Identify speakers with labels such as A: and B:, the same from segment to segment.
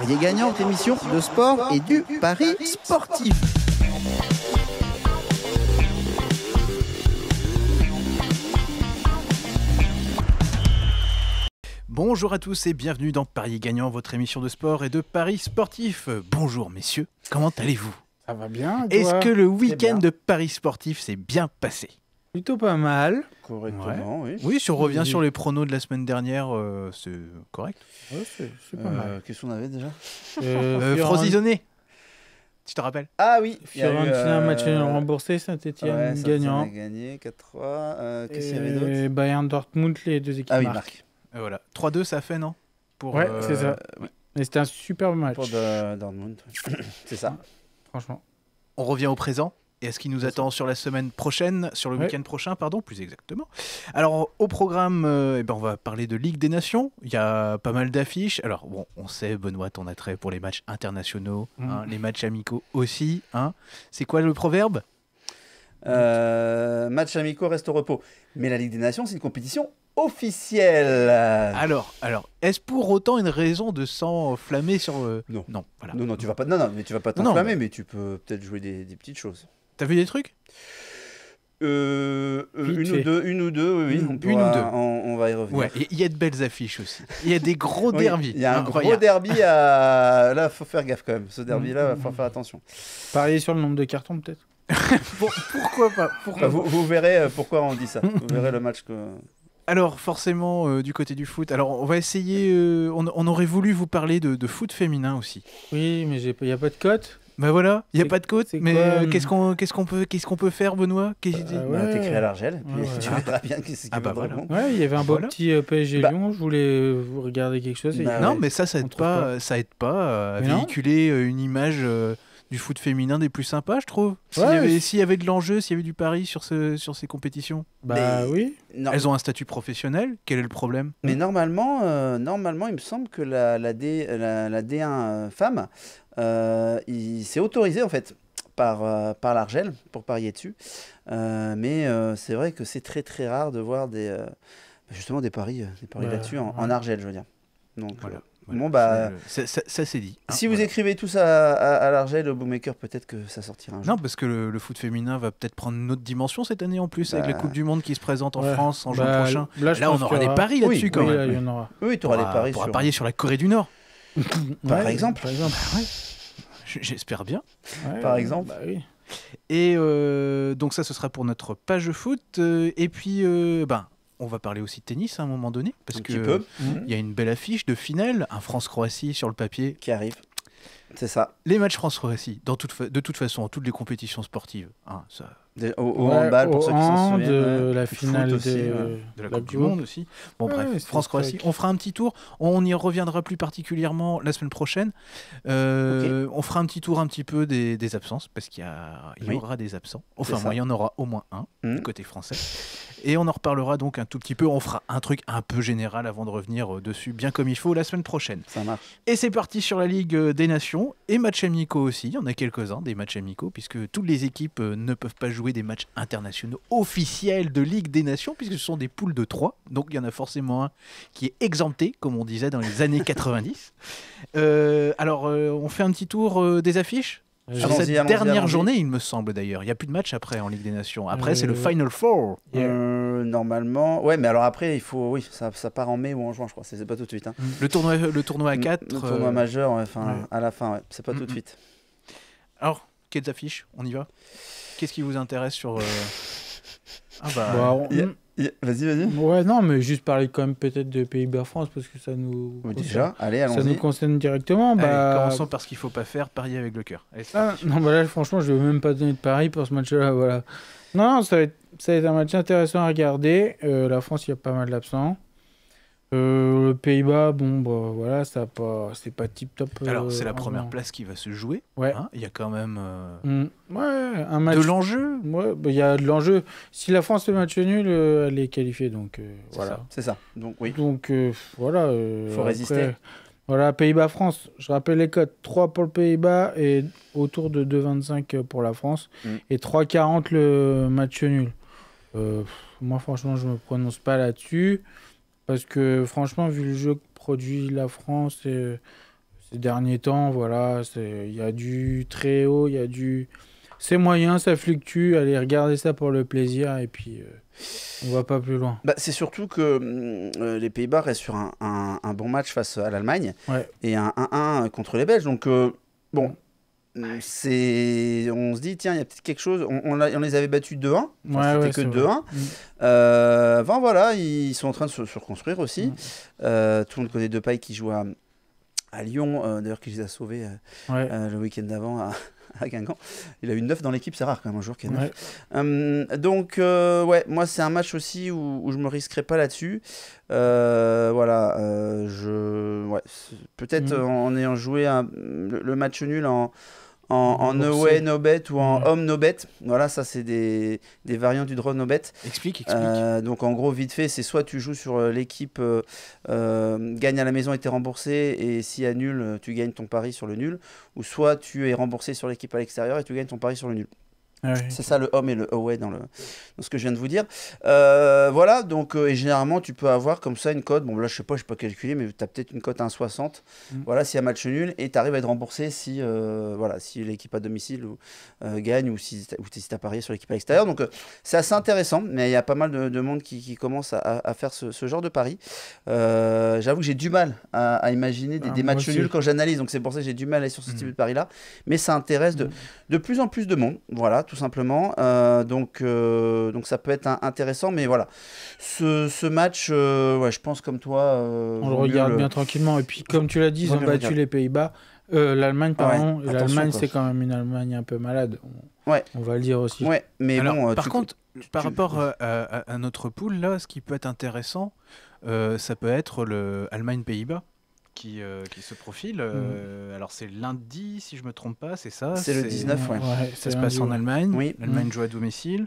A: Parier gagnant, émission de sport et du pari sportif.
B: Bonjour à tous et bienvenue dans Paris gagnant, votre émission de sport et de paris sportif. Bonjour messieurs, comment allez-vous Ça va bien Est-ce que le week-end de paris sportif s'est bien passé Plutôt pas mal. Correctement, oui. Oui, si on revient sur les pronos de la semaine dernière, euh, c'est correct. Ouais, c'est euh, Qu'est-ce qu'on avait déjà euh, euh tu te rappelles
A: Ah oui Fiorentina, un match remboursé, Saint-Etienne ouais, gagnant. gagné 4-3. Qu'est-ce qu'il y avait d'autre
C: Bayern Dortmund, les deux équipes. Ah oui, marquent.
A: voilà. 3-2, ça fait, non Pour, Ouais, c'est ça.
C: Mais c'était un super match. Pour Dortmund,
B: c'est ça. Franchement. On revient au présent et ce qui nous attend sur la semaine prochaine, sur le week-end prochain, pardon, plus exactement. Alors, au programme, euh, eh ben, on va parler de Ligue des Nations. Il y a pas mal d'affiches. Alors, bon, on sait, Benoît, ton attrait pour les matchs internationaux, hein, mm.
A: les matchs amicaux aussi. Hein. C'est quoi le proverbe euh, Match amicaux reste au repos. Mais la Ligue des Nations, c'est une compétition officielle. Alors,
B: alors, est-ce pour autant une raison de s'enflammer sur euh, Non, non, voilà. non, non, tu vas pas, non,
A: non, mais tu vas pas t'enflammer, mais... tu peux peut-être jouer des petites choses. T'as vu des trucs euh, euh, une, ou deux, une, ou deux, oui, on, une ou deux. On, va y revenir. Ouais, il y a de belles affiches aussi. Il y a des gros derbies. Il y a un gros derby à. Là, faut faire gaffe quand même. Ce derby-là, il mm, faut mm. faire attention.
C: Parier sur le nombre de cartons, peut-être
B: Pourquoi pas pourquoi vous,
A: verrez euh, pourquoi on dit ça. Vous verrez le match que.
B: Alors forcément du côté du foot. Alors on va essayer. on, aurait voulu vous parler de, de foot féminin aussi. Oui, mais il n'y a pas de cote. Ben voilà, il n'y a pas de côte. Mais euh, qu'est-ce qu'on qu'est-ce qu'on peut qu'est-ce qu'on peut faire, Benoît Qu'est-ce bah, bah, créé à l'argel, puis tu verras bien qu'est-ce ah qu'il Ouais, il y avait un beau
C: petit euh, PSG Lyon. Je voulais euh, vous regarder quelque chose. Non, mais ça, ça aide pas.
B: Ça aide pas à
C: véhiculer une
B: image du foot féminin des plus sympas, je trouve. S'il y, avait, de l'enjeu, s'il y avait du pari sur, ce, sur ces compétitions. Bah oui. Elles ont un statut professionnel, quel est le problème Mais
A: normalement, normalement, il me semble que la, la, D, la, D1 femme, euh, il s'est autorisé en fait par, euh, par l'Argel pour parier dessus. Euh, mais c'est vrai que c'est très très rare de voir des, bah, justement des paris, des paris là-dessus en, Argel, je veux dire. Donc, Bon, bah, ça, c'est dit. Hein, si vous écrivez tout ça à, à, l'argel, le bookmaker, peut-être que ça sortira un
B: jour. Non, parce que le, foot féminin va peut-être prendre une autre dimension cette année en plus, avec la bah, Coupe du Monde qui se présente en France en bah, juin prochain. Là, on aura des paris là-dessus quand même. il aura. Oui, tu auras des paris. On parier sur la Corée du Nord. par, exemple. par exemple. Bah j'espère bien. par exemple. Bah oui. Et euh, donc ça, ce sera pour notre page foot. Euh, et puis, euh, ben, on va parler aussi de tennis à un moment donné, parce qu'il y a une belle affiche de finale, un France-Croatie sur le papier. Qui arrive. C'est ça. Les matchs France-Croatie, de toute façon, toutes les compétitions sportives. Hein, au, handball, pour ceux qui euh, De la finale de la, Coupe du Monde aussi. Bon, bref, France-Croatie. On fera un petit tour. On y reviendra plus particulièrement la semaine prochaine. Euh, on fera un petit tour un petit peu des, absences, parce qu'il y, aura des absents. Enfin, il y en aura au moins un, hmm. côté français. Et on en reparlera donc un tout petit peu. On fera un truc un peu général avant de revenir euh, dessus, bien comme il faut, la semaine prochaine. Ça marche. Et c'est parti sur la Ligue euh, des Nations et matchs amicaux aussi. Il y en a quelques-uns des matchs amicaux, puisque toutes les équipes euh, ne peuvent pas jouer des matchs internationaux officiels de Ligue des Nations, puisque ce sont des poules de trois, Donc il y en a forcément un qui est exempté, comme on disait dans les années 90. alors, on fait un petit tour des affiches sur cette dernière journée, il me semble d'ailleurs. Il n'y a plus de match après en Ligue des Nations. Après, c'est le euh, Final
A: Four. Euh, normalement. Ouais, mais alors après, il faut. Oui, ça, ça part en mai ou en juin, je crois. C'est pas tout de suite. Hein. Mm. Le, tournoi,
B: le tournoi à 4. Mm, le tournoi euh, majeur, enfin, à la fin, ouais. C'est pas tout de mm, suite. Alors, quelles affiches On y va Qu'est-ce qui vous intéresse sur. Euh, ah bah. bah
C: Vas-y, vas-y. Ouais, non, mais juste parler quand même peut-être de Pays-Bas France parce que ça nous. déjà, allez, allons Ça nous concerne directement. Bah. Commençons
B: par ce qu'il faut pas faire, parier avec le cœur.
C: Ah, non, bah là, franchement, je vais même pas donner de pari pour ce match-là. Voilà. Non, non ça, va être, ça être un match intéressant à regarder. Euh, la France, il y a pas mal d'absents. Euh, Pays-Bas, bon, bah, voilà, ça pas, c'est pas tip top. Euh, Alors, c'est la première
B: place qui va se jouer. Ouais. Hein. Il y a quand même. Euh,
C: mm. ouais, un match. De l'enjeu. Bah, il y a de l'enjeu. Si la France fait match nul, euh, elle est qualifiée, donc voilà. C'est ça. Donc oui. Donc voilà. Faut résister. Voilà, Pays-Bas France. Je rappelle les codes 3 pour le Pays-Bas et autour de 2,25 pour la France mm. et 3,40 le match nul. moi, franchement, je me prononce pas là-dessus. Parce que franchement, vu le jeu que produit la France euh, ces derniers temps, voilà, il y a du très haut, il y a du. C'est moyen, ça fluctue. Allez regarder ça pour le plaisir et puis euh, on va pas plus loin.
A: Bah, c'est surtout que euh, les Pays-Bas restent sur un, bon match face à l'Allemagne et un 1-1 contre les Belges. Donc. bon, bah, euh, c'est on se dit tiens il y a peut-être quelque chose on, on, les avait battus 2-1 c'était que 2-1 mm. euh, enfin voilà ils sont en train de se, reconstruire aussi mm. euh, tout le monde connaît Depay qui joue à, à Lyon euh, d'ailleurs qui les a sauvés euh, le week-end d'avant à à Guingamp. Il a eu 9 dans l'équipe, c'est rare quand même un jour qu'il a 9. Ouais. Euh, donc, euh, ouais, moi c'est un match aussi où, je me risquerai pas là-dessus. Euh, voilà, je. Ouais, peut-être mm. en, ayant joué le match nul en en, no no bet ou en mm. home, no bet. Voilà, ça, c'est des, des variants du draw, no bet. Explique, explique. Euh, donc, en gros, vite fait, c'est soit tu joues sur euh, l'équipe euh, gagne à la maison et t'es remboursé, et s'il y a nul, tu gagnes ton pari sur le nul, ou soit tu es remboursé sur l'équipe à l'extérieur et tu gagnes ton pari sur le nul. Ah c'est ça le home et le away dans, le, ce que je viens de vous dire. Euh, voilà, donc, euh, et généralement, tu peux avoir comme ça une cote. Bon, là, je sais pas, je peux pas calculer, mais tu as peut-être une cote à 1,60. Mm. Voilà, si y a match nul, et tu arrives à être remboursé si, euh, voilà, si l'équipe à domicile gagne ou si tu hésites à parier sur l'équipe à l'extérieur. Donc, c'est assez intéressant, mais il y a pas mal de, monde qui, commence à, faire ce, genre de pari. J'avoue que j'ai du mal à, imaginer des, ah, matchs nuls quand j'analyse, donc c'est pour ça que j'ai du mal à aller sur ce mm. type de pari-là. Mais ça intéresse de, mm. de plus en plus de monde. Voilà tout simplement. Euh, donc, euh, donc ça peut être intéressant, mais voilà. Ce, match, euh, ouais, je pense comme toi. on le regarde bien
C: tranquillement. Et puis, comme tu l'as dit, ils ont battu les Pays-Bas. L'Allemagne, ah pardon. L'Allemagne, c'est quand même une Allemagne un peu malade. On, va le dire aussi. Ouais, mais par contre, par rapport
B: à, notre poule, là, ce qui peut être intéressant, ça peut être l'Allemagne-Pays-Bas. Euh, qui, se profile. Mhm. Euh, alors c'est lundi, si je me trompe
A: pas, c'est ça C'est le 19, oui. ça se passe en Allemagne. Oui. L'Allemagne mhm.
B: joue à domicile.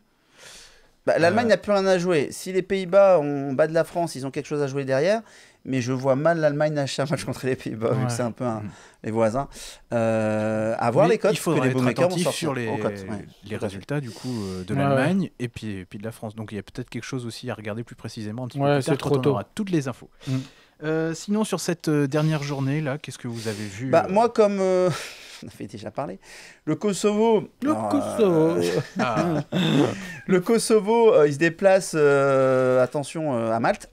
A: Bah, L'Allemagne euh, n'a plus rien à jouer. Si les Pays-Bas ont bas de la France, ils ont quelque chose à jouer derrière. Mais je vois mal l'Allemagne à un match contre les Pays-Bas, vu que c'est un peu mhm. les voisins. voir les codes. Il faudrait les être vont sur les,
B: les résultats du coup de l'Allemagne et puis, puis de la France. Donc il y a peut-être quelque chose aussi à regarder plus précisément. Un petit peu plus trop tôt. on aura toutes les infos. Mm. Euh, sinon, sur cette euh, dernière journée, là, qu'est-ce que vous avez vu bah, euh
A: Moi, comme on avait déjà parlé. Le Kosovo. Le Kosovo. Euh, ah. le Kosovo, euh, il se déplace, euh, attention, à Malte.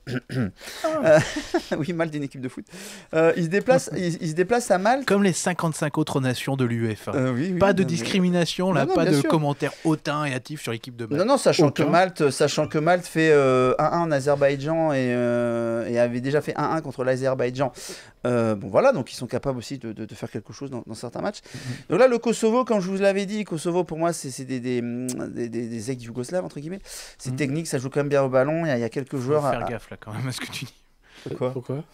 A: Ah. oui, Malte, une équipe de foot. il, se déplace, il, se déplace à Malte. Comme les 55 autres nations de l'UEFA.
B: pas de discrimination, là, pas de commentaires hautains et hâtifs sur l'équipe de Malte. Non, non, sachant, que Malte,
A: sachant que Malte fait 1-1 en Azerbaïdjan et, avait déjà fait 1-1 contre l'Azerbaïdjan. bon voilà, donc ils sont capables aussi de, faire quelque chose dans, dans certains matchs. Donc là, le Kosovo, quand je vous l'avais dit, Kosovo pour moi, c'est mm, des, des, ex-Yougoslaves, entre guillemets. C'est mhm. technique, ça joue quand même bien au ballon. Il y, a, il y quelques joueurs. Faut faire gaffe là quand même à ce que tu dis. Pourquoi euh, Pourquoi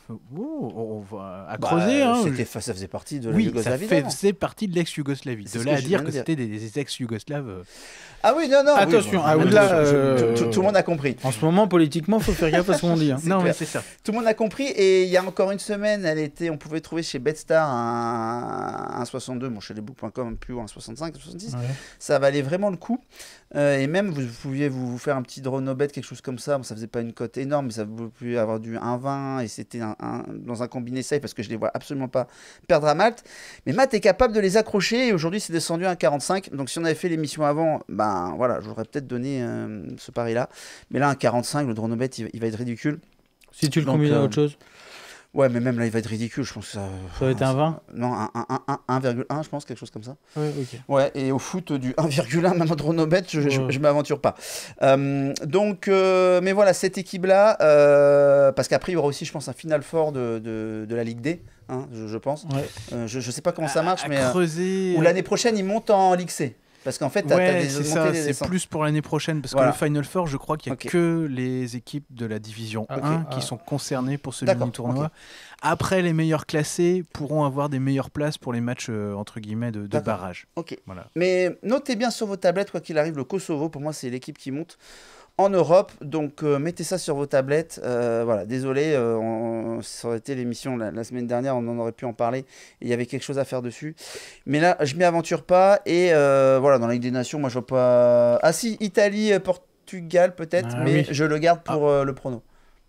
B: On va bah, creuser. Hein. c'était, Ça faisait partie de la oui, Ça partie de l'ex-Yougoslavie. De là à dire que c'était des, ex-Yougoslaves. Euh. Ah oui, non, non. Attention, tout,
A: le monde a
C: compris. En ce moment, politiquement, faut faire gaffe à ce qu'on dit. Hein. Non, c'est ça.
A: Tout le monde a compris. Et il y a encore une semaine, elle était, on pouvait trouver chez Betstar un, 1.62, 62, bon, chez lesbooks.com, plus haut, un 65, 70. Ça valait vraiment le coup. Euh, et même, vous pouviez vous, vous faire un petit drone no quelque chose comme ça. Bon, ça faisait pas une cote énorme, mais ça vous pouvait avoir du 1,20 et c'était dans un combiné safe parce que je les vois absolument pas perdre à Malte. Mais Matt est capable de les accrocher et aujourd'hui c'est descendu à 45 Donc si on avait fait l'émission avant, ben voilà, j'aurais peut-être donné euh, ce pari-là. Mais là, un 45, le Dronobet, il, il va être ridicule. Si tu le combines à euh, autre chose Ouais, mais même là, il va être ridicule, je pense. Ça, ça va être un 20 Non, un 1,1, je pense, quelque chose comme ça. Ouais, Ouais, et au foot, du 1,1, même bête je ne m'aventure pas. Euh, donc, euh, mais voilà, cette équipe-là, euh, parce qu'après, il y aura aussi, je pense, un final fort de, de, de la Ligue D. Hein, je, pense. Ouais. je ne sais pas comment ça marche, mais. ou l'année prochaine, ils montent en Ligue C. Parce qu'en fait, c'est plus pour l'année prochaine parce que le Final
B: Four, je crois qu'il n'y a que les équipes de la division 1 ah, qui ah. sont concernées pour ce mini tournoi. Après, les meilleurs classés pourront avoir des meilleures places pour les matchs euh, entre guillemets de, de barrage.
A: Voilà. Mais notez bien sur vos tablettes quoi qu'il arrive le Kosovo. Pour moi, c'est l'équipe qui monte en Europe. Donc euh, mettez ça sur vos tablettes. Euh, voilà, désolé, euh, on, ça aurait été l'émission la, semaine dernière, on en aurait pu en parler. Il y avait quelque chose à faire dessus. Mais là, je m'y aventure pas. Et voilà, dans la Ligue des Nations, moi je vois pas. Ah si, Italie, Portugal peut-être, ah mais je le garde pour ah. le prono.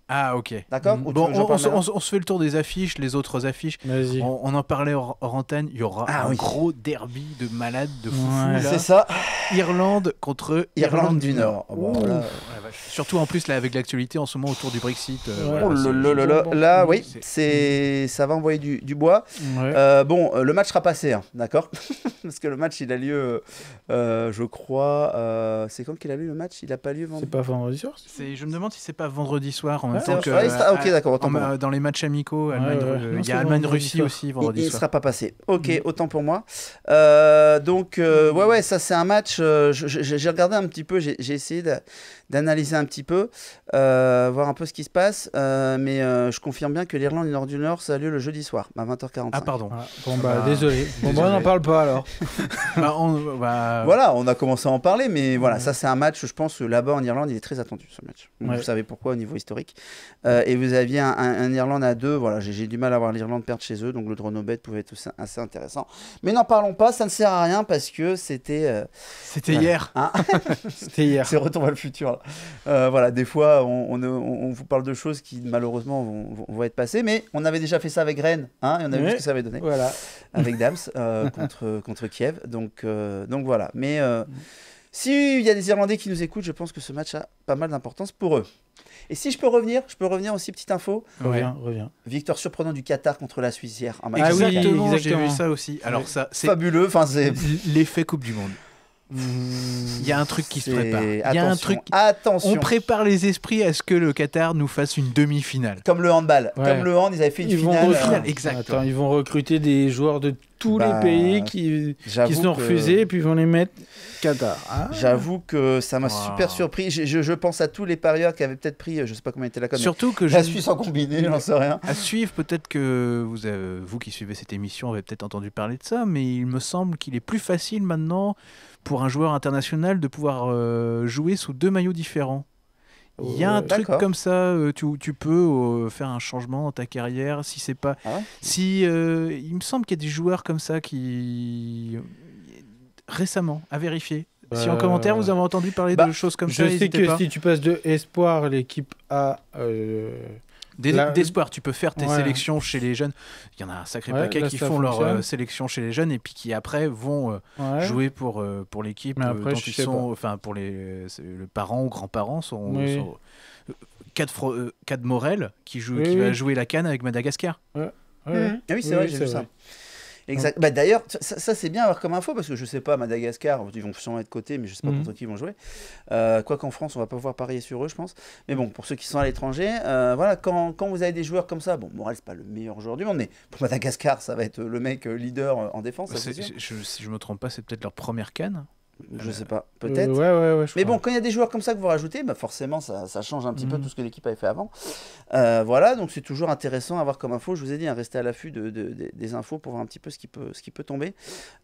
A: Ah, ok. D'accord mhm. bon, on, on, se
B: fait le tour des affiches, les autres affiches. On, en parlait en antenne. Il y aura ah un gros derby de malades, de fou C'est ça. Irlande contre Irlande, du Nord. Surtout en plus, là, avec l'actualité en ce moment autour du Brexit. Euh, oh là, mhm. oui,
A: c'est mhm. ça va envoyer du, bois. Euh, bon, euh, le match sera passé, hein, d'accord Parce que le match, il a lieu, je crois. c'est quand qu'il a lieu le match Il n'a pas lieu vendredi. C'est pas
B: vendredi soir Je me demande si c'est pas vendredi soir. En ok, euh, d'accord. Dans les matchs amicaux, il y a Allemagne-Russie aussi vendredi Il ne sera pas passé.
A: Ok, mm. autant pour moi. Mm. Euh, donc, euh, mm. ouais, ouais, ça c'est un match. J'ai regardé un petit peu, j'ai essayé d'analyser un petit peu, voir un peu ce qui se passe. Mais je confirme bien que l'Irlande et Nord du Nord, ça a lieu le jeudi soir à 20h45. Ah, pardon. Ah, ah, bon, bah, bah désolé. Bon, bah, on n'en parle pas alors. Bah, voilà, on a commencé à en parler, mais voilà, ça c'est un match, je pense, là-bas en Irlande, il est très attendu ce match. Vous savez pourquoi au niveau historique. Euh, et vous aviez un, Irlande à deux, Voilà, j'ai du mal à voir l'Irlande perdre chez eux. Donc le draw no bet pouvait être assez intéressant. Mais n'en parlons pas, ça ne sert à rien parce que c'était. Euh, c'était hier. Hein c'était hier. C'est retour vers le futur. Euh, voilà, des fois, on, vous parle de choses qui malheureusement vont, être passées. Mais on avait déjà fait ça avec Rennes. Hein, et on a vu ce que ça avait donné. Voilà. Avec Dams contre, contre Kiev. Donc, donc voilà. Mais. Mm. S'il y a des Irlandais qui nous écoutent, je pense que ce match a pas mal d'importance pour eux. Et si je peux revenir, je peux revenir aussi, petite info. Reviens, reviens. Victoire surprenante du Qatar contre la Suisse hier. ah oui, exactement, j'ai vu ça aussi. Alors ça, c'est fabuleux. l'effet Coupe du Monde. Il y a un truc qui se prépare. Il y a un truc. Attention. On
B: prépare les esprits à ce que le Qatar nous fasse une demi-finale. Comme le handball. Comme le
A: hand, ils avaient fait une ils finale. Vont
C: Attends, ils vont recruter des joueurs de tous les bah, pays qui, qui se sont refusés et puis ils vont les mettre Qatar. Ah. J'avoue que ça m'a super
A: surpris. Je, je, pense à tous les parieurs qui avaient peut-être pris, euh, je sais pas comment ils la là. Surtout que la je suis sans combiné, j'en sais rien. À
B: suivre, peut-être que vous, vous qui suivez cette émission avez peut-être entendu parler de ça, mais il me semble qu'il est plus facile maintenant pour un joueur international de pouvoir euh, jouer sous deux maillots différents.
C: Il y a un euh, truc comme
B: ça euh, tu, peux faire un changement dans ta carrière si c'est pas ah si il me semble qu'il y a des joueurs comme ça qui récemment à vérifier. Si en commentaire vous avez entendu parler bah, de choses comme ça, je sais que si tu
C: passes de espoir l'équipe A d'espoir. Tu peux faire tes
B: sélections chez les jeunes. Il y en a un sacré paquet qui font leurs leur euh, sélection chez les jeunes et puis qui après vont euh, jouer pour, euh, pour l'équipe sont, enfin pour les, parents ou grands-parents sont, oui. Morel qui, joue, qui va jouer la canne avec Madagascar. Mmh. Ah oui, c'est vrai, j'ai vu ça.
A: Bah, D'ailleurs, ça, c'est bien avoir comme info parce que je sais pas, Madagascar, ils vont sûrement être côté mais je sais pas mhm. contre qui ils vont jouer. Euh, quoi qu'en France, on va pas pouvoir parier sur eux, je pense. Mais bon, pour ceux qui sont à l'étranger, euh, voilà, quand, quand, vous avez des joueurs comme ça, bon, Morel, c'est pas le meilleur joueur du monde, mais pour Madagascar, ça va être le mec euh, leader en défense. Ça, je, je, si je me trompe pas, c'est peut-être leur première canne je euh, sais pas, euh, peut-être. mais bon, quand il y a des joueurs comme ça que vous rajoutez, bah, forcément, ça, change un petit peu mm-hmm. tout ce que l'équipe avait fait avant. Euh, voilà, donc c'est toujours intéressant à avoir comme info. Je vous ai dit, hein, rester à l'affût de, des infos pour voir un petit peu ce qui peut, ce qui peut tomber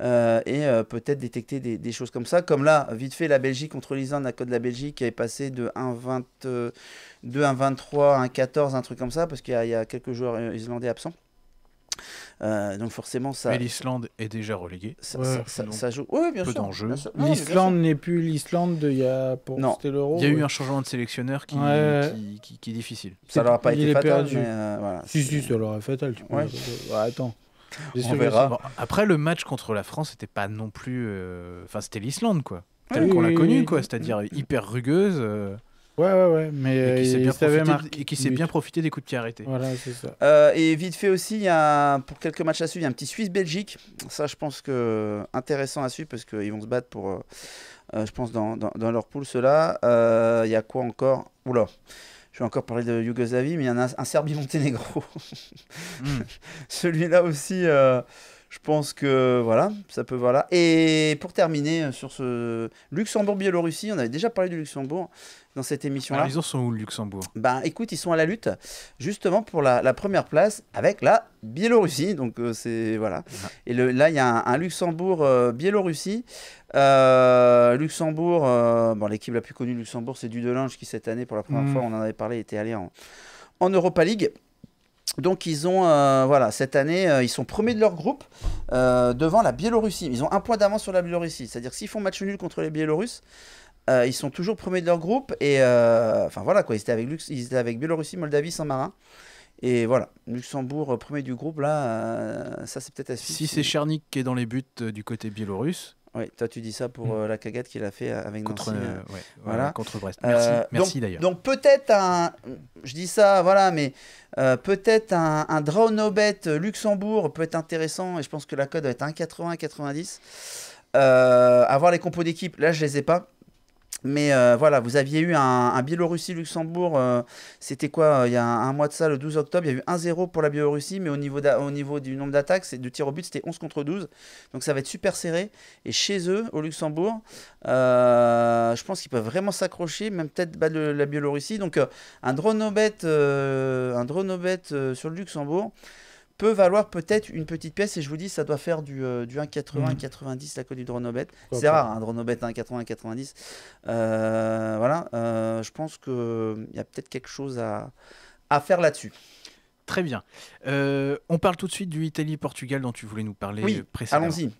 A: et peut-être détecter des, choses comme ça. Comme là, vite fait, la Belgique contre l'Islande, la Côte de la Belgique qui est passé de 1,22, 1,23, 1,14, un truc comme ça, parce qu'il y, a quelques joueurs islandais absents. Euh, donc forcément ça. Mais l'Islande est déjà reléguée. Ça, joue. Oui, bien, sûr. L'Islande
C: n'est plus l'Islande il y a pour l'Euro. Il y a eu un
B: changement de sélectionneur qui, qui, est difficile. Ça leur pas été fatal. Euh, si
C: si, ça leur fatal. Tu attends.
B: après le match contre la France, c'était pas non plus. Euh, enfin, c'était l'Islande quoi. Telle qu'on l'a connue quoi, c'est-à-dire hyper rugueuse.
C: Ouais, ouais, ouais. Mais
B: et qui euh, s'est bien, profité, qui bien profité des coups de pied arrêtés. Voilà, c'est ça.
A: Euh, et vite fait aussi, y a, pour quelques matchs à suivre, il y a un petit Suisse-Belgique. Ça, je pense que intéressant à suivre parce qu'ils vont se battre pour, euh, je pense, dans, dans, leur poule, ceux-là. Il y a quoi encore Oula je vais encore parler de Yougoslavie, mais il y en a un, Serbie-Monténégro. Hmm. Celui-là aussi, je pense que voilà, ça peut voilà. Et pour terminer euh, sur ce Luxembourg-Biélorussie, on avait déjà parlé du Luxembourg dans cette émission-là. Ah, ils sont où le Luxembourg Ben écoute, ils sont à la lutte justement pour la, première place avec la Biélorussie. Donc euh, c'est voilà. Et là, il y a un, Luxembourg-Biélorussie. Euh, Luxembourg, bon, l'équipe la plus connue du Luxembourg, c'est Dudelange qui cette année pour la première mm. fois, on en avait parlé, était allé en Europa League. Donc ils ont, euh, voilà, cette année, euh, ils sont premiers de leur groupe euh, devant la Biélorussie. Ils ont un point d'avance sur la Biélorussie. C'est-à-dire s'ils font match nul contre les Biélorusses, ils sont toujours premiers de leur groupe. Et enfin voilà, quoi, ils étaient avec, ils étaient avec Biélorussie, Moldavie, Saint-Marin. Et voilà, Luxembourg, premier du groupe, là, ça c'est peut-être à Si c'est Chernik qui est dans les buts du côté biélorusse, oui, toi tu dis ça pour mm. euh, la cagade qu'il a fait euh, avec contre, euh, contre Brest. Merci, d'ailleurs. Donc, peut-être un, je dis ça, voilà, mais peut-être un, un, draw Luxembourg peut être intéressant et je pense que la code va être 1,80-90. avoir les compos d'équipe, là je les ai pas. Mais euh, voilà, vous aviez eu un, Biélorussie-Luxembourg, euh, c'était quoi, euh, il y a un, mois de ça, le 12 octobre, il y a eu 1-0 pour la Biélorussie, mais au niveau, au niveau du nombre d'attaques, de tirs au but, c'était 11 contre 12. Donc ça va être super serré. Et chez eux, au Luxembourg, je pense qu'ils peuvent vraiment s'accrocher, même peut-être la Biélorussie. Donc un drone un drone au bête, sur le Luxembourg valoir peut-être une petite pièce. Et je vous dis, ça doit faire du, euh, du 1,80, 90 mm. la cote du Dronobet. C'est rare, hein, un drone Dronobet 1,80, 90. voilà, euh, je pense qu'il euh, y a peut-être quelque chose à, faire là-dessus. Très bien. on parle tout de suite du Italie-Portugal dont tu voulais nous parler oui, Allons-y.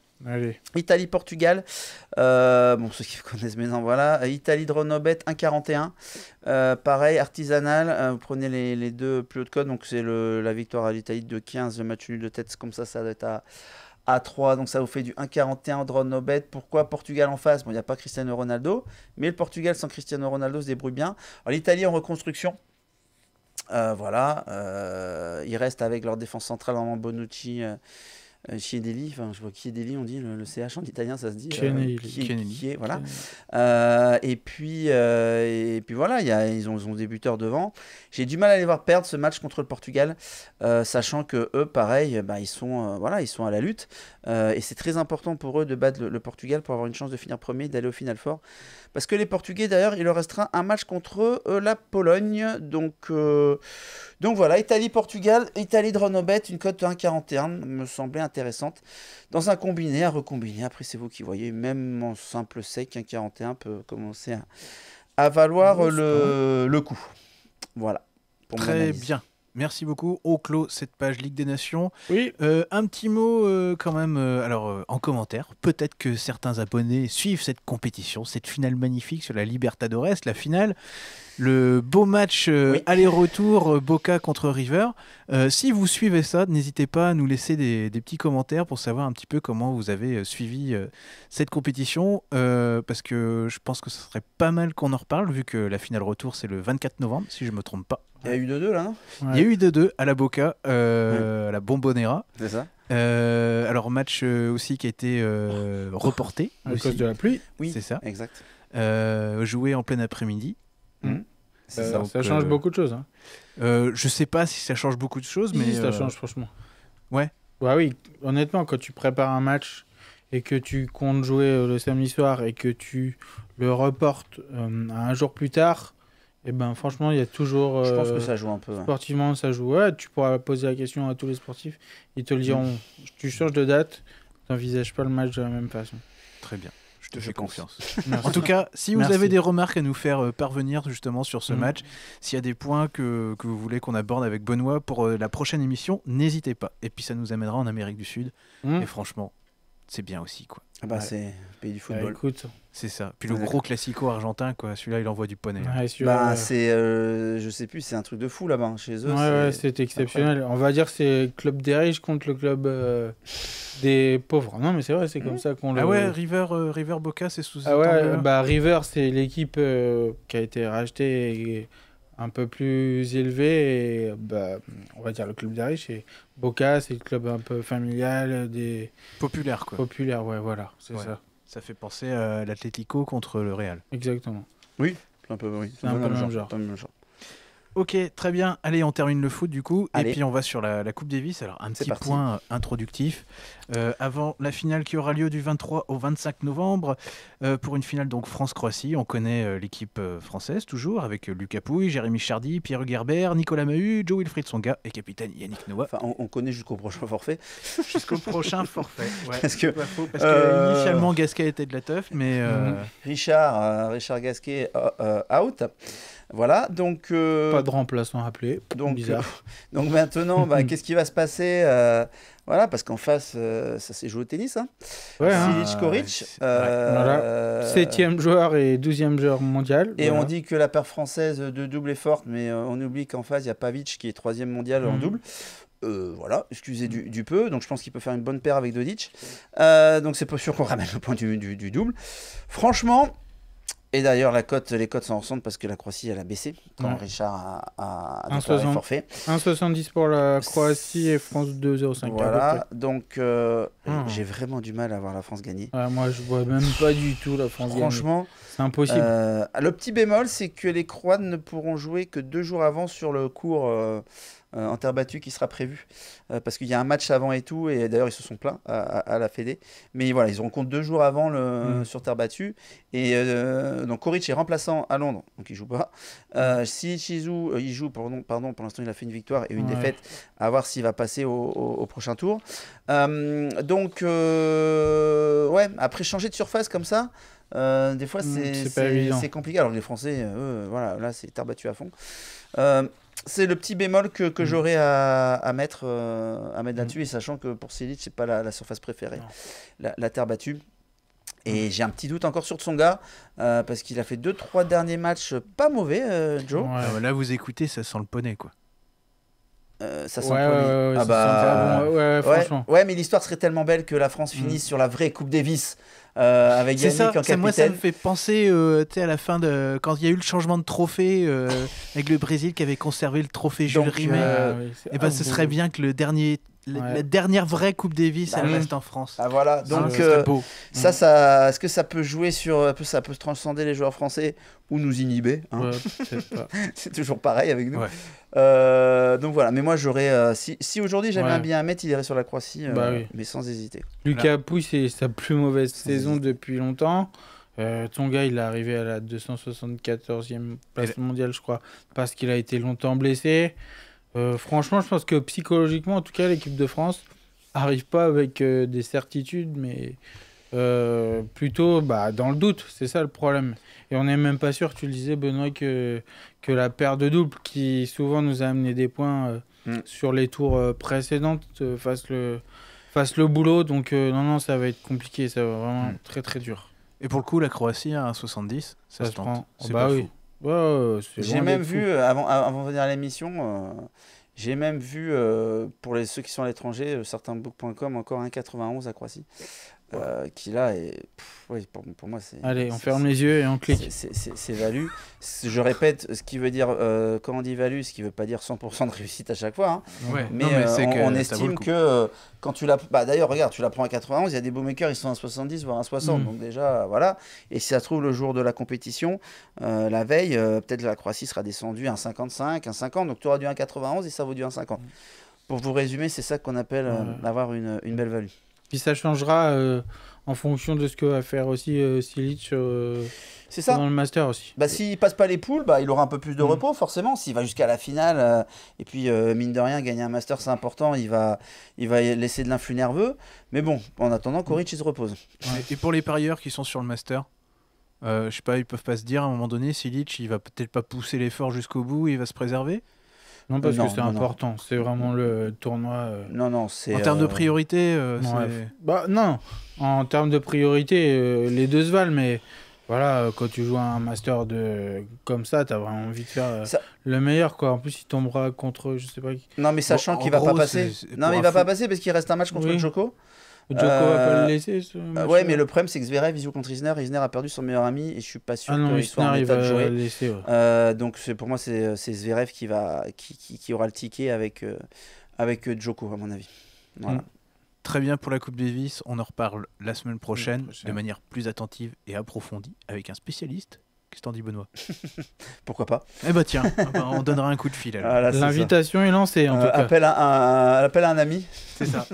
A: Italie-Portugal. Euh, bon, ceux qui connaissent mais voilà. Euh, Italie de Renobet, 1,41. pareil, artisanal. Euh, vous prenez les, deux plus hauts de code. Donc, c'est la victoire à l'Italie de 15, le match nul de tête. Comme ça, ça doit être à, à 3. Donc, ça vous fait du 1,41 drone Dronobet. Pourquoi Portugal en face Bon, il n'y a pas Cristiano Ronaldo. Mais le Portugal sans Cristiano Ronaldo se débrouille bien. L'Italie en reconstruction. voilà. ils restent avec leur défense centrale, en Bonucci. Euh, Chiedeli, enfin je vois Chiedeli, on dit le, CH en italien, ça se dit. Chiedeli. Euh, voilà. Euh, et puis et puis voilà, y a, ils, ont, des buteurs devant. J'ai du mal à les voir perdre ce match contre le Portugal, sachant que eux, pareil, bah, ils sont voilà, ils sont à la lutte et c'est très important pour eux de battre le, Portugal pour avoir une chance de finir premier, d'aller au final fort. Parce que les Portugais, d'ailleurs, il leur restera un match contre eux, la Pologne. Donc, donc voilà, Italie-Portugal, Italie-Dronobet, une cote 1,41 me semblait un intéressante dans un combiné, un recombiné. Après, c'est vous qui voyez, même en simple sec, un 41 peut commencer à, valoir le, le, coup. Voilà. Pour Très bien. Merci beaucoup. Au clos, cette
B: page Ligue des Nations. Oui. Euh, un petit mot euh, quand même, euh, alors en commentaire. Peut-être que certains abonnés suivent cette compétition, cette finale magnifique sur la Libertadores, la finale. Le beau match aller-retour Boca contre River. si vous suivez ça, n'hésitez pas à nous laisser des, des, petits commentaires pour savoir un petit peu comment vous avez suivi cette compétition. parce que je pense que ce serait pas mal qu'on en reparle, vu que la finale retour, c'est le 24 novembre, si je ne me trompe pas.
A: Il y a eu 2-2 là,
B: Il y a eu 2 deux à la Boca, euh, à la Bombonera. C'est ça euh, alors match euh, aussi qui a été reporté. À cause de la pluie Oui, c'est ça. Exact. joué en plein après-midi. Mm. Mm. Ça, change beaucoup de choses. Hein. je sais pas si ça change beaucoup de choses, mais... ça change
C: franchement. Ouais. Bah oui, honnêtement, quand tu prépares un match et que tu comptes jouer le samedi soir et que tu le reportes un jour plus tard, et eh ben franchement, il y a toujours. je pense euh, que ça joue un peu. Sportivement, ça joue. tu pourras poser la question à tous les sportifs. Ils te le diront. Mm. Tu changes de date, tu n'envisages pas le match de la même façon.
B: Très bien. Je te fais confiance. en tout cas, si vous avez
C: des remarques à nous faire euh, parvenir
B: justement sur ce mm. match, s'il y a des points que, vous voulez qu'on aborde avec Benoît pour euh, la prochaine émission, n'hésitez pas. Et puis ça nous amènera en Amérique du Sud. Mm. Et franchement, c'est bien aussi quoi. Ah bah, c'est pays du bah, football. c'est ça. Puis le gros classico argentin quoi, celui-là il envoie du poney. Hein. bah
A: c'est euh, je sais plus, c'est un truc de fou là-bas hein, chez eux. Ouais, exceptionnel. On
C: va dire c'est club des riches contre le club euh, des pauvres. Non mais c'est vrai, c'est comme mmh. ça qu'on ah le Ah ouais,
B: River euh, River Boca c'est sous Ah ouais, bah River
C: c'est l'équipe qui a été rachetée un peu plus élevé. Et, bah, on va dire le club des riches. Et Boca, c'est le club un peu familial, des. Populaire, quoi. Populaire, ouais, voilà, c'est ça.
B: Ça fait penser
C: à l'Atlético contre le Real. Exactement. Oui,
B: un peu, oui. C'est un, peu le même genre. Ok, très bien. Allez, on termine le foot du coup. Et puis on va sur la, la Coupe Davis. Alors, un petit point euh, introductif. Euh, avant la finale qui aura lieu du 23 au 25 novembre, euh, pour une finale donc France-Croatie, on connaît l'équipe française toujours, avec Lucas Pouille, Jérémy Chardy, Pierre Gerber, Nicolas Mahut, Joe Wilfried Songa et capitaine Yannick Noah. Enfin,
A: on, connaît jusqu'au prochain forfait. jusqu'au prochain forfait. parce que, parce que initialement Gasquet était de la teuf, mais. Richard, Richard Gasquet, out. Voilà, donc... Euh, pas de remplacement appelé. Donc, Bizarre. donc maintenant, bah, qu'est-ce qui va se passer euh, Voilà, parce qu'en face, euh, ça s'est joué au tennis. Hein. hein. Koric. Septième
C: joueur et douzième joueur mondial. Et on
A: dit que la paire française de double est forte, mais on oublie qu'en face, il y a Pavic qui est troisième mondial en mhm. double. voilà, excusez du, peu. Donc je pense qu'il peut faire une bonne paire avec Dodic. donc c'est pas sûr qu'on ramène le point du, du double. Franchement, et d'ailleurs, les cotes s'en ressentent parce que la Croatie, elle a baissé quand Richard a, a, forfait.
C: 1,70 pour la Croatie et France 2,05. Voilà,
A: donc euh, ah. j'ai vraiment du mal à voir la France gagner. Ah,
C: moi, je vois même pas du tout la France gagner. Franchement, c'est impossible.
A: Euh, le petit bémol, c'est que les Croates ne pourront jouer que deux jours avant sur le cours. Euh, euh, en terre battue qui sera prévu euh, parce qu'il y a un match avant et tout et d'ailleurs ils se sont plaints à, la Fédé mais voilà ils rencontrent deux jours avant le, mm. sur terre battue et euh, donc Koric est remplaçant à Londres donc il joue pas si Chizu il joue pardon, pardon pour l'instant il a fait une victoire et une défaite à voir s'il va passer au, prochain tour donc ouais après changer de surface comme ça des fois mm, c'est compliqué alors les Français voilà là c'est terre battue à fond c'est le petit bémol que, mm. j'aurais à, mettre, à mettre euh, mm. là-dessus, sachant que pour ce c'est pas la, surface préférée, la, terre battue. Et mm. j'ai un petit doute encore sur son gars euh, parce qu'il a fait deux trois derniers matchs pas mauvais, euh, Joe. Ah, bah,
B: là, vous écoutez, ça sent le poney, quoi.
A: ça sent ouais, ouais, mais l'histoire serait tellement belle que la France finisse sur la vraie Coupe Davis euh, c'est avec Yannick ça, Moi, ça me
B: fait penser euh, à la fin de quand il y a eu le changement de trophée euh, avec le Brésil qui avait conservé le trophée Jules Rimet. et ah eh ben, ce serait bien que le dernier la dernière vraie Coupe Davis, bah, elle reste en France. Bah ah voilà, donc euh, ça,
A: mm. ça, est-ce que ça peut jouer sur, euh, ça peut transcender les joueurs français ou nous inhiber hein C'est toujours pareil avec nous. Euh, donc voilà, mais moi j'aurais, si, aujourd'hui j'avais un bien à mettre, il irait sur la Croatie, bah mais sans hésiter. Lucas
C: Pouille, c'est sa plus mauvaise saison depuis longtemps. ton gars, il est arrivé à la 274e place mondiale, je crois, parce qu'il a été longtemps blessé. Euh, franchement, je pense que psychologiquement, en tout cas, l'équipe de France arrive pas avec euh, des certitudes, mais euh, plutôt bah, dans le doute. C'est ça le problème. Et on n'est même pas sûr, tu le disais, Benoît, que, que la paire de double qui souvent nous a amené des points mm. sur les tours précédentes fasse, le, le boulot. Donc, non, non, ça va être compliqué. Ça va vraiment mm. très, très dur.
B: Et pour le coup, la Croatie hein, à 70, ça, se Prend. Bah pas
C: j'ai même vu, euh,
A: avant, avant de venir à l'émission, euh, j'ai même vu, euh, pour les, ceux qui sont à l'étranger, certains encore un 91 à Croissy qui là pour, moi, c'est. Allez, on ferme
C: les yeux et on clique.
A: C'est value. Je répète, ce qui veut dire, comment euh, quand on dit value, ce qui veut pas dire 100% de réussite à chaque fois. Hein. Mais, euh, on, estime que euh, quand tu la. Bah, D'ailleurs, regarde, tu la prends à 91, il y a des makers ils sont à 70, voire à 60. Mm. Donc déjà, voilà. Et si ça se trouve, le jour de la compétition, la veille, peut-être la Croatie sera descendue à 55, à 50. Donc tu auras du 1,91 et ça vaut du 1,50. 50. Mm. Pour vous résumer, c'est ça qu'on appelle avoir une, une, belle value.
C: Puis ça changera euh, en fonction de ce que va faire aussi euh, Silic euh, dans le master aussi. Bah,
A: s'il passe pas les poules, bah, il aura un peu plus de mm. repos, forcément. S'il va jusqu'à la finale, euh, et puis mine de rien, gagner un master, c'est important, il va, il va laisser de l'influx nerveux. Mais bon, en attendant, Coric, se repose. Et pour
B: les parieurs qui sont sur le master je sais pas, ils peuvent pas se dire à un moment donné, Silic, il va peut-être pas pousser l'effort jusqu'au bout, il va se préserver non, parce que c'est important.
C: C'est vraiment le tournoi.
A: Euh. Non, non, c'est. En termes de euh, priorité. Euh,
C: bah, non, en termes de priorité, les deux se valent, mais voilà, quand tu joues un master de comme ça, t'as vraiment envie de faire le meilleur quoi. En plus, il tombera contre, je sais pas. Non, mais sachant qu'il va pas passer. Non, mais il va pas passer parce
A: qu'il reste un match contre le Djoko va pas le euh, laisser. Euh, ouais, mais le problème, c'est que Zverev, il contre Isner. Isner a perdu son meilleur ami et je suis pas sûr ah qu'il soit en de jouer. Euh, donc, pour moi, c'est Zverev qui, va, qui, qui, aura le ticket avec, avec Djoko, à mon avis. Mm.
B: Très bien pour la Coupe Davis. On en reparle la semaine prochaine, de manière plus attentive et approfondie avec un spécialiste Qu'est-ce t'en dis, Benoît Pourquoi pas Eh bah tiens, on donnera un coup de fil. Ah, L'invitation est
C: lancée.
A: En tout cas. Appelle, à un, à, à un ami. C'est ça.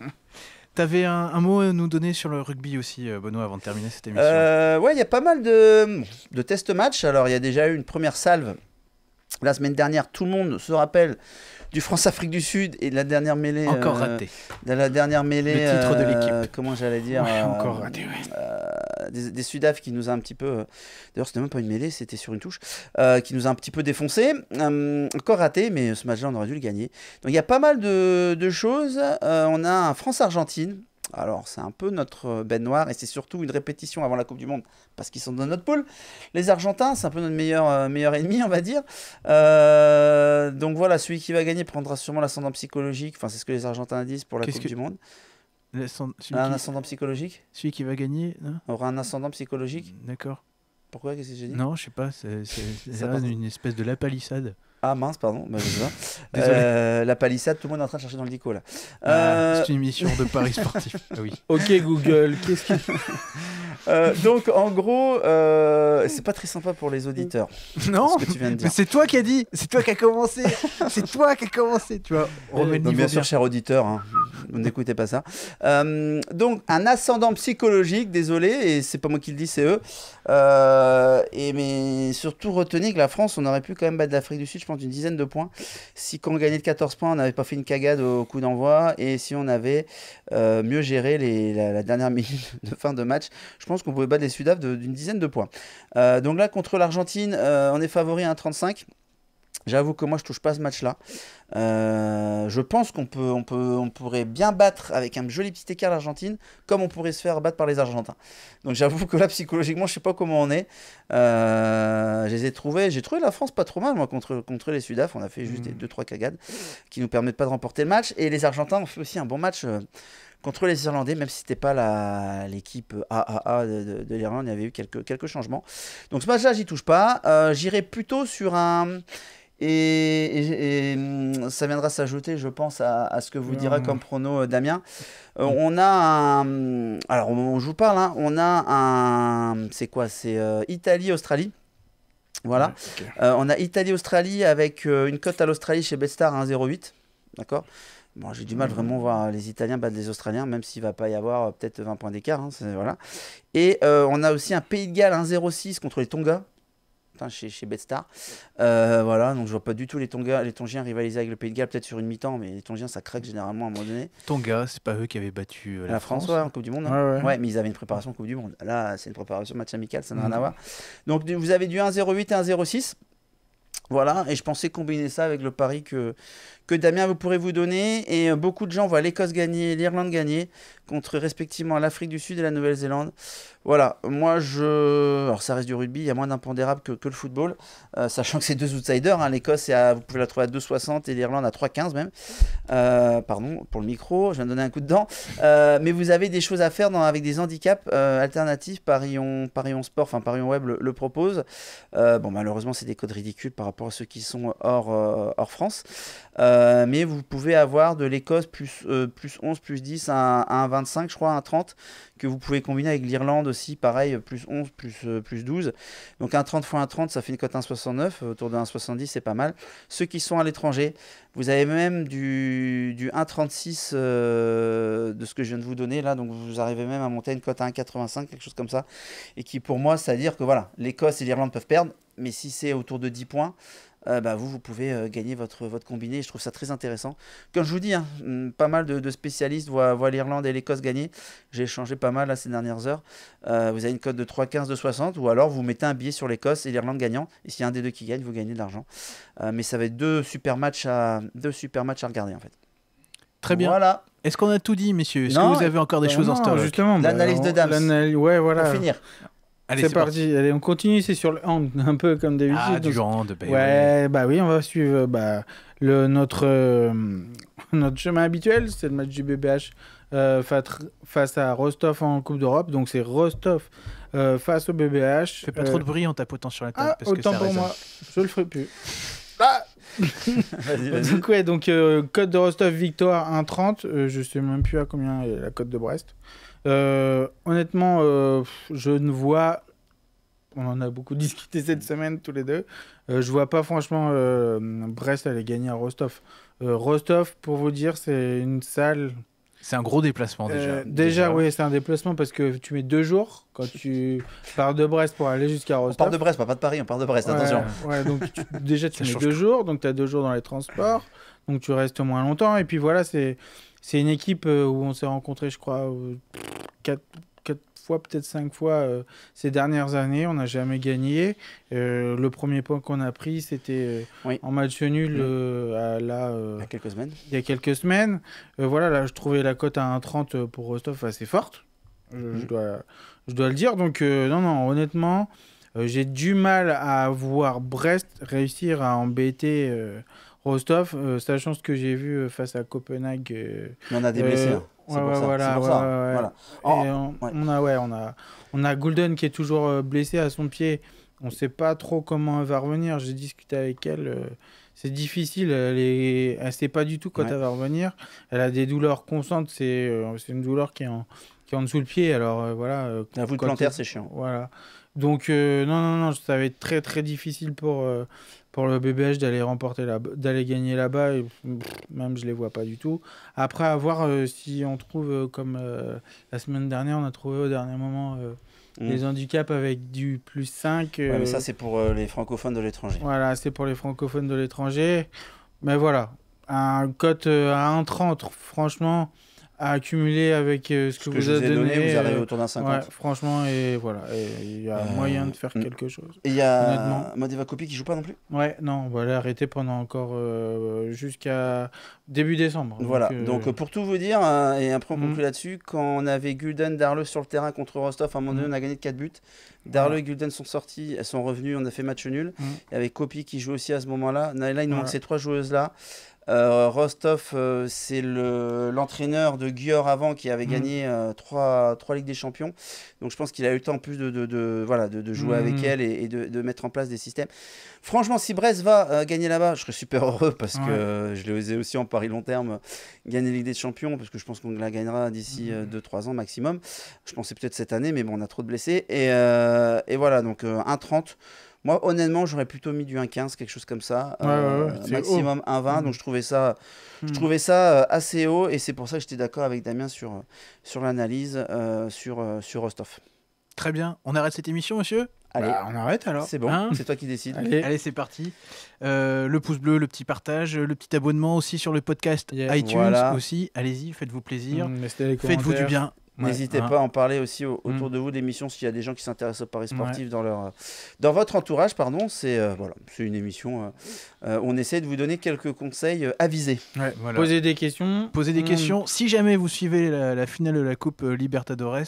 B: Tu avais un, mot à nous donner sur le rugby aussi, euh, Benoît,
A: avant de terminer cette émission. Euh, ouais, il y a pas mal de, de tests matchs. Alors, il y a déjà eu une première salve la semaine dernière, tout le monde se rappelle du France-Afrique du Sud et de la dernière mêlée. Encore euh, ratée. de la dernière mêlée. Le titre de l'équipe. Euh, comment j'allais dire euh, Encore ratée. raté, Des, Sudaf qui nous a un petit peu. D'ailleurs, c'était même pas une mêlée, c'était sur une touche. qui nous a un petit peu défoncé. Hum, encore raté, mais ce match-là, on aurait dû le gagner. Donc il y a pas mal de, de choses. on a un France-Argentine alors, c'est un peu notre euh, baignoire et c'est surtout une répétition avant la Coupe du Monde parce qu'ils sont dans notre poule. Les Argentins, c'est un peu notre meilleur, euh, meilleur ennemi, on va dire. Euh, donc voilà, celui qui va gagner prendra sûrement l'ascendant psychologique. Enfin, c'est ce que les Argentins disent pour la Coupe du Monde. un ascendant psychologique Celui qui va gagner aura un ascendant psychologique. D'accord. Pourquoi Qu'est-ce que j'ai dit Non, je sais
B: pas. C'est
A: une espèce de la palissade. Ah mince, pardon, bah, euh, la palissade, tout le monde est en train de chercher dans le dico là. Ah, euh, c'est une émission de Paris sportif. Ah oui. Ok Google, qu'est-ce que. euh, donc en gros, euh, c'est pas très sympa pour les auditeurs. Non. Ce que tu viens de dire. Mais c'est toi qui as dit,
B: c'est toi qui as commencé, c'est toi qui as commencé, tu vois. bien sûr, cher
A: auditeur, hein, n'écoutez pas ça. donc un ascendant psychologique, désolé, et c'est pas moi qui le dis, c'est eux. et mais surtout retenez que la France, on aurait pu quand même battre l'Afrique du Sud. Je d'une dizaine de points. Si quand on gagnait de 14 points, on n'avait pas fait une cagade au coup d'envoi et si on avait euh, mieux géré la, dernière minute de fin de match, je pense qu'on pouvait battre les Sudaf d'une dizaine de points. Euh, donc là, contre l'Argentine, euh, on est favori à 35. J'avoue que moi je touche pas ce match-là. Euh, je pense qu'on peut, on peut, on pourrait bien battre avec un joli petit écart l'Argentine, comme on pourrait se faire battre par les Argentins. Donc j'avoue que là psychologiquement je sais pas comment on est. Euh, j'ai trouvé la France pas trop mal moi contre, contre les Sudaf. On a fait juste des 2-3 hmm. cagades qui nous permettent pas de remporter le match. Et les Argentins ont fait aussi un bon match. Euh, contre les Irlandais, même si c'était pas l'équipe AAA de, l'Irlande, il y avait eu quelques, quelques changements. Donc ce match-là, j'y touche pas. J'irai plutôt sur un et, hum, ça viendra s'ajouter, je pense, à, ce que vous direz mmh. comme prono euh, Damien. Euh, on a un. Alors, on, je vous parle, hein. on a un. C'est quoi C'est euh, Italie-Australie. Voilà. on a Italie-Australie avec une cote à l'Australie chez bestar à 1,08. D'accord Bon, j'ai du mal mmh. vraiment voir les Italiens battre les Australiens, même s'il va pas y avoir peut-être 20 points d'écart. Hein, voilà. Et on a aussi un Pays de Galles 1,06 contre les Tonga chez, chez Betstar. Euh, voilà, donc je vois pas du tout les, Tonga, les Tongiens rivaliser avec le Pays de Galles, peut-être sur une mi-temps, mais les Tongiens ça craque généralement à un moment donné.
B: Tonga, c'est pas eux qui avaient battu euh, la, France, en Coupe du Monde. Hein. ouais. mais ils avaient une
A: préparation Coupe du Monde. Là, c'est une préparation match amical, ça n'a rien à mhm. voir. Donc vous avez du 1-0-8 et 1-0-6. Voilà, et je pensais combiner ça avec le pari que, que Damien vous pourrez vous donner. Et euh, beaucoup de gens voient l'Écosse gagner, l'Irlande gagner contre respectivement l'Afrique du Sud et la Nouvelle-Zélande. Voilà, moi je... Alors ça reste du rugby, il y a moins d'impondérables que, le football, euh, sachant que c'est deux outsiders, hein. l'Écosse, vous pouvez la trouver à 2,60 et l'Irlande à 3,15 même. Euh, pardon pour le micro, je viens de donner un coup de dent. Euh, mais vous avez des choses à faire dans... avec des handicaps alternatifs, Parion, Parion Sport, enfin Parion Web le, propose. bon malheureusement c'est des codes ridicules par rapport à ceux qui sont hors, hors France. mais vous pouvez avoir de l'Écosse plus, 11, plus 10 à, un 25, je crois, à 30, que vous pouvez combiner avec l'Irlande aussi, pareil, plus 11, plus, euh, plus 12. Donc un 30 x 30, ça fait une cote 1,69, euh, autour de 1,70, c'est pas mal. Ceux qui sont à l'étranger, vous avez même du, du 1,36 euh, de ce que je viens de vous donner là, donc vous arrivez même à monter une cote à 1,85, quelque chose comme ça. Et qui pour moi, ça veut dire que voilà, l'Écosse et l'Irlande peuvent perdre, mais si c'est autour de 10 points, euh, bah, vous, vous pouvez euh, gagner votre, votre combiné. Je trouve ça très intéressant. Comme je vous dis, hein, mm, pas mal de, spécialistes voient, l'Irlande et l'Écosse gagner. J'ai échangé pas mal ces dernières heures. Euh, vous avez une cote de 3, 15, de 60 ou alors vous mettez un billet sur l'Écosse et l'Irlande gagnant. Et s'il y a un des deux qui gagne, vous gagnez de l'argent. mais ça va être deux super, matchs à, deux super matchs à regarder en fait. Très bien.
C: Voilà. Est-ce qu'on a tout dit, messieurs
A: Est-ce que vous avez encore des choses en stock Justement, bah, l'analyse de dames.
C: Ouais, voilà. Pour finir. Allez, c'est parti. Allez, on continue, c'est sur le hand, un peu comme d'habitude. Ah, du hand, ben ouais, ouais, bah oui, on va suivre bah, le, notre, euh, notre chemin habituel, c'est le match du BBH euh, face à Rostov en Coupe d'Europe. Donc c'est Rostov euh, face au BBH. Fais pas trop de bruit en tapotant sur la table. Ah, parce autant que ça pour moi, je le ferai plus.
A: Bah
C: donc ouais, donc cote de Rostov victoire 1,30. je sais même plus à combien est la cote de Brest. Euh, honnêtement, euh, je ne vois. On en a beaucoup discuté cette semaine, tous les deux. Euh, je vois pas, franchement, Brest aller gagner à Rostov. Rostov, pour vous dire, c'est une salle. C'est un gros déplacement déjà. déjà. oui, c'est un déplacement parce que tu mets deux jours quand tu pars de Brest pour aller jusqu'à Rostov. On part de Brest, pas de Paris, on part de Brest, attention. Ouais, donc déjà, tu mets deux jours, donc tu as deux jours dans les transports, donc tu restes moins longtemps. Et puis voilà, c'est c'est une équipe euh, où on s'est rencontré, je crois, euh, quatre, fois, peut-être cinq fois euh, ces dernières années. On n'a jamais gagné. le premier point qu'on a pris, c'était en match nul à, là, il y a quelques semaines. Il y a quelques semaines. voilà, là, je trouvais la cote à 1,30 pour Rostov assez forte. Je, je, mhm. dois, je dois le dire. Donc, non, non, honnêtement j'ai du mal à voir Brest réussir à embêter Rostov, euh, sachant ce que j'ai vu euh, face à Copenhague. Euh, on a des blessés. on, a, ouais, on a, on a Golden qui est toujours blessé à son pied. On ne sait pas trop comment elle va revenir. J'ai discuté avec elle. c'est difficile. Elle, ne sait pas du tout quand elle va revenir. Elle a des douleurs constantes. C'est, une douleur qui est en, dessous le pied. Alors voilà. La voûte plantaire, c'est chiant. Voilà. Donc non, non, non, ça va être très très difficile pour, pour le BBH d'aller remporter d'aller gagner là-bas, même je les vois pas du tout. Après, à voir euh, si on trouve, euh, comme euh, la semaine dernière, on a trouvé au dernier moment hmm.
A: les handicaps avec du plus 5. mais ça, c'est pour les francophones de l'étranger.
C: Voilà, c'est pour les francophones de l'étranger. Mais voilà, un cote à 1,30, franchement, à accumuler avec euh, ce, que, vous avez donné, vous arrivez euh, autour d'un 50. franchement, et voilà, il y a euh, moyen de faire mm. quelque chose. Et il y a
A: Modeva Copy qui joue pas non plus
C: Ouais, non, on va l'arrêter pendant encore jusqu'à début décembre. Voilà, donc,
A: pour tout vous dire, hein, et après on mm. conclut là-dessus, quand on avait Gulden, Darle sur le terrain contre Rostov, à un moment donné, mm. on a gagné de 4 buts. Darle et Gulden sont sortis, elles sont revenues, on a fait match nul. y avec Copy qui joue aussi à ce moment-là, là, il nous manque ces trois joueuses-là. Euh, Rostov, euh, c'est l'entraîneur de Gior avant qui avait mhm. gagné euh, trois, trois Ligues des Champions. Donc je pense qu'il a eu le temps en plus de, de, de voilà, de, de jouer avec mhm. elle et, de, mettre en place des systèmes. Franchement, si Brest va gagner là-bas, je serais super heureux parce que je l'ai osé aussi en pari long terme gagner Ligue des Champions parce que je pense qu'on la gagnera d'ici 2-3 mhm. ans maximum. Je pensais peut-être cette année, mais bon, on a trop de blessés. Et, et voilà, donc 1-30. Moi, honnêtement, j'aurais plutôt mis du 1,15, quelque chose comme ça. Euh, maximum 1,20. Donc, je trouvais ça, je hmm. trouvais ça euh, assez haut. Et c'est pour ça que j'étais d'accord avec Damien sur, euh, sur l'analyse sur, sur Rostov.
B: Très bien. On arrête cette émission, monsieur Allez, bah, on arrête alors. C'est bon, hein c'est toi qui décides. Allez, c'est parti. le pouce bleu, le petit partage, le petit abonnement aussi sur le podcast iTunes aussi.
A: Allez-y, faites-vous plaisir. Hmm, faites-vous du bien. N'hésitez hein. pas à en parler aussi mm. autour de vous d'émissions s'il y a des gens qui s'intéressent au Paris sportif dans, leur, euh, dans votre entourage. pardon. C'est euh, voilà c'est une émission. Euh, on essaie de vous donner quelques conseils avisés. Ouais, Posez des questions. poser des mm. questions.
B: Si jamais vous suivez la, finale de la Coupe Libertadores,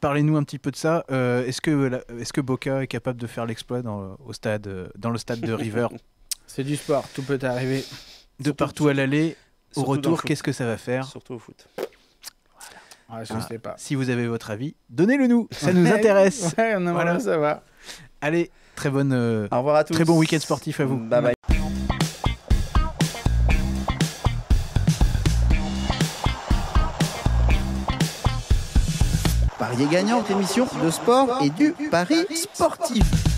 B: parlez-nous un petit peu de ça. Est-ce que, est que Boca est capable de faire l'exploit dans, au stade, dans le stade de River C'est du sport, tout peut arriver. De partout à l'aller, au retour, qu'est-ce que ça va faire Surtout au foot pas. Si vous avez votre avis, donnez-le nous. Ça nous intéresse. voilà, ça va. Allez, très bonne. Euh, Au revoir à tous. Très bon week-end sportif
A: à vous. Bye bye. est gagnant, émission de sport et du pari sportif.